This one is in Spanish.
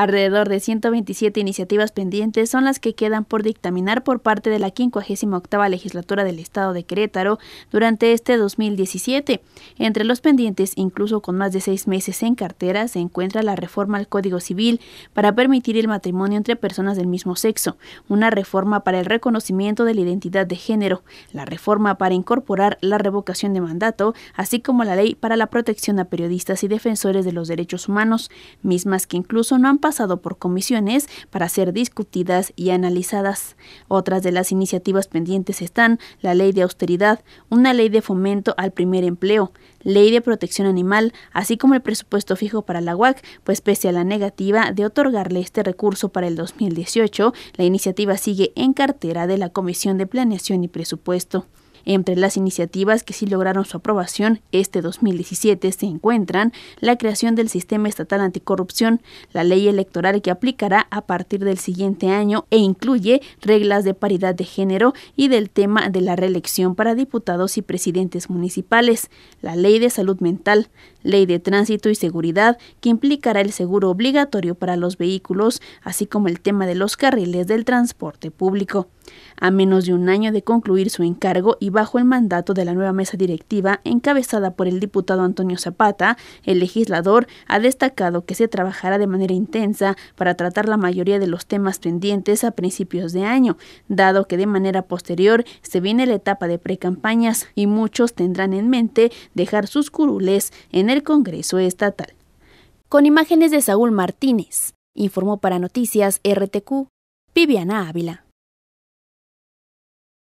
Alrededor de 127 iniciativas pendientes son las que quedan por dictaminar por parte de la 58 legislatura del Estado de Querétaro durante este 2017. Entre los pendientes, incluso con más de seis meses en cartera, se encuentra la reforma al Código Civil para permitir el matrimonio entre personas del mismo sexo, una reforma para el reconocimiento de la identidad de género, la reforma para incorporar la revocación de mandato, así como la ley para la protección a periodistas y defensores de los derechos humanos, mismas que incluso no han pasado pasado por comisiones para ser discutidas y analizadas. Otras de las iniciativas pendientes están la Ley de Austeridad, una ley de fomento al primer empleo, Ley de Protección Animal, así como el presupuesto fijo para la UAC, pues pese a la negativa de otorgarle este recurso para el 2018, la iniciativa sigue en cartera de la Comisión de Planeación y Presupuesto. Entre las iniciativas que sí lograron su aprobación este 2017 se encuentran la creación del Sistema Estatal Anticorrupción, la ley electoral que aplicará a partir del siguiente año e incluye reglas de paridad de género y del tema de la reelección para diputados y presidentes municipales, la ley de salud mental, ley de tránsito y seguridad que implicará el seguro obligatorio para los vehículos, así como el tema de los carriles del transporte público. A menos de un año de concluir su encargo y bajo el mandato de la nueva mesa directiva encabezada por el diputado Antonio Zapata, el legislador ha destacado que se trabajará de manera intensa para tratar la mayoría de los temas pendientes a principios de año, dado que de manera posterior se viene la etapa de precampañas y muchos tendrán en mente dejar sus curules en el Congreso Estatal. Con imágenes de Saúl Martínez, informó para Noticias RTQ, Viviana Ávila.